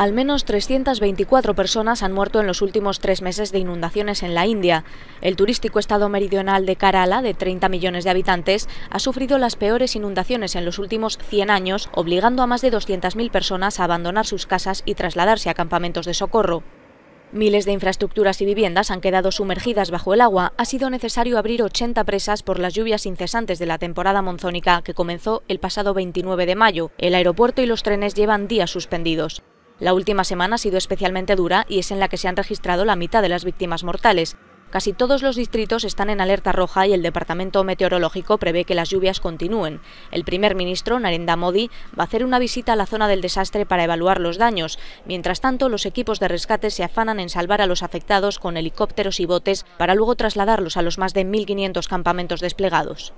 Al menos 324 personas han muerto en los últimos tres meses de inundaciones en la India. El turístico estado meridional de Kerala, de 30 millones de habitantes, ha sufrido las peores inundaciones en los últimos 100 años, obligando a más de 200.000 personas a abandonar sus casas y trasladarse a campamentos de socorro. Miles de infraestructuras y viviendas han quedado sumergidas bajo el agua. Ha sido necesario abrir 80 presas por las lluvias incesantes de la temporada monzónica que comenzó el pasado 29 de mayo. El aeropuerto y los trenes llevan días suspendidos. La última semana ha sido especialmente dura y es en la que se han registrado la mitad de las víctimas mortales. Casi todos los distritos están en alerta roja y el Departamento Meteorológico prevé que las lluvias continúen. El primer ministro, Narendra Modi, va a hacer una visita a la zona del desastre para evaluar los daños. Mientras tanto, los equipos de rescate se afanan en salvar a los afectados con helicópteros y botes para luego trasladarlos a los más de 1.500 campamentos desplegados.